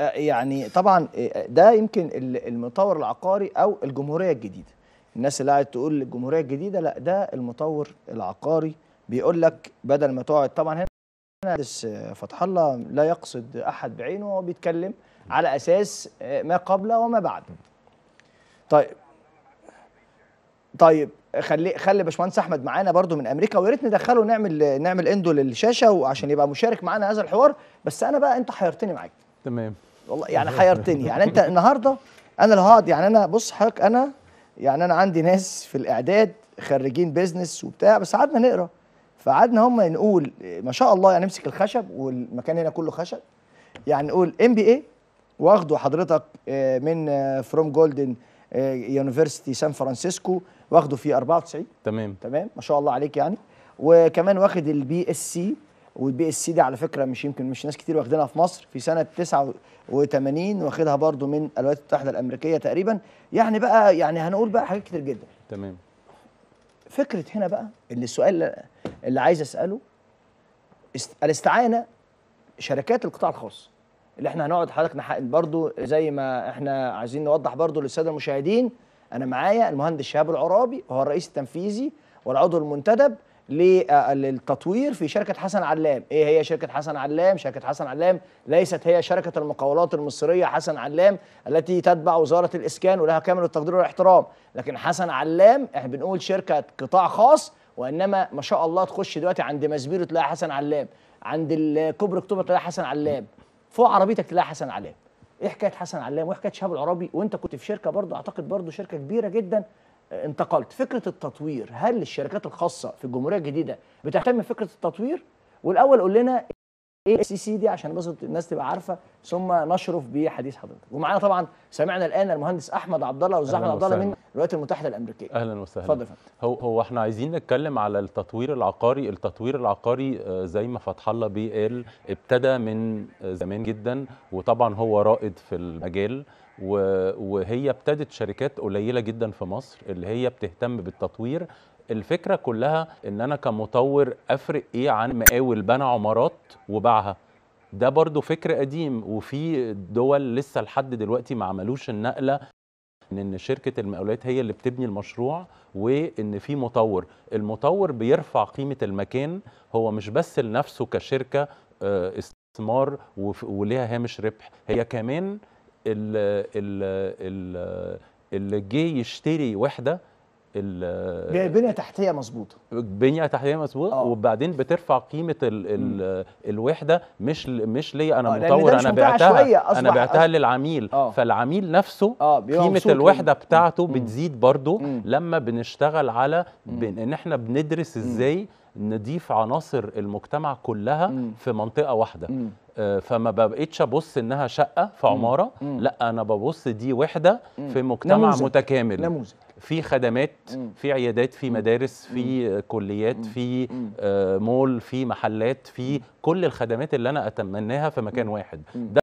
آه، يعني طبعا آه، آه، ده يمكن المطور العقاري او الجمهوريه الجديده الناس اللي قاعد تقول الجمهوريه الجديده لا ده المطور العقاري بيقول لك بدل ما تقعد طبعا هنا فتح الله لا يقصد احد بعينه هو بيتكلم على اساس ما قبل وما بعد طيب طيب خلي خلي باشمهندس احمد معانا برضو من امريكا ويا ريت ندخله نعمل نعمل اندو للشاشه وعشان يبقى مشارك معانا هذا الحوار بس انا بقى انت حيرتني معاك تمام والله يعني حيرتني يعني انت النهارده انا الهاد يعني انا بص حضرتك انا يعني انا عندي ناس في الاعداد خريجين بيزنس وبتاع بس قعدنا نقرا فقعدنا هم نقول ما شاء الله يعني نمسك الخشب والمكان هنا كله خشب يعني نقول ام بي اي واخده حضرتك آه، من فروم جولدن يونيفرسيتي سان فرانسيسكو واخده في 94 تمام تمام ما شاء الله عليك يعني وكمان واخد البي اس سي والبي اس سي دي على فكره مش يمكن مش ناس كتير واخدينها في مصر في سنه 89 واخدها برضو من الولايات المتحده الامريكيه تقريبا يعني بقى يعني هنقول بقى حاجات كتير جدا تمام فكره هنا بقى اللي السؤال اللي عايز اساله الاستعانه شركات القطاع الخاص اللي احنا هنقعد حضرتك نحقق برضو زي ما احنا عايزين نوضح برضو للساده المشاهدين انا معايا المهندس شهاب العرابي وهو الرئيس التنفيذي والعضو المنتدب للتطوير في شركة حسن علام إيه هي شركة حسن علام؟ شركة حسن علام ليست هي شركة المقاولات المصرية حسن علام التي تتبع وزارة الإسكان ولها كامل التقدير والاحترام لكن حسن علام إحنا بنقول شركة قطاع خاص وإنما ما شاء الله تخش دلوقتي عند مزبير تلاقي حسن علام عند الكوبري اكتوبر تلاقي حسن علام فوق عربيتك تلاقي حسن علام ايه حكايه حسن علام وايه حكايه شهاب العرابي وانت كنت في شركه برضه اعتقد برضه شركه كبيره جدا انتقلت فكره التطوير هل الشركات الخاصه في الجمهوريه الجديده بتهتم بفكره التطوير والاول قول لنا ايه سي سي دي عشان بس الناس تبقى عارفه ثم نشرف بحديث حضرتك ومعانا طبعا سمعنا الان المهندس احمد عبد الله الاستاذ احمد عبد الله من الولايات المتحده الامريكيه اهلا وسهلا اتفضل هو هو احنا عايزين نتكلم على التطوير العقاري التطوير العقاري آه، زي ما فتح الله بيه قال ابتدى من آه، زمان جدا وطبعا هو رائد في المجال وهي ابتدت شركات قليله جدا في مصر اللي هي بتهتم بالتطوير الفكره كلها ان انا كمطور افرق ايه عن مقاول بنى عمارات وباعها ده برضو فكر قديم وفي دول لسه لحد دلوقتي ما عملوش النقله ان شركه المقاولات هي اللي بتبني المشروع وان في مطور المطور بيرفع قيمه المكان هو مش بس لنفسه كشركه آه، استثمار وليها هامش ربح هي كمان اللي جه يشتري وحده بنيه تحتيه مظبوطه بنيه تحتيه مظبوطه آه. وبعدين بترفع قيمه الـ الـ الوحده مش مش ليا انا آه، مطور انا بعتها انا بعتها للعميل أوه. فالعميل نفسه آه، قيمه الوحده بتاعته مم. بتزيد برضه لما بنشتغل على ان احنا بندرس ازاي مم. نضيف عناصر المجتمع كلها مم. في منطقه واحده مم. آه، فما بقتش ابص انها شقه في عماره مم. لا انا ببص دي وحده في مجتمع نموذج. متكامل نموذج في خدمات في عيادات في مدارس في كليات في آه، مول في محلات في كل الخدمات اللي انا اتمناها في مكان واحد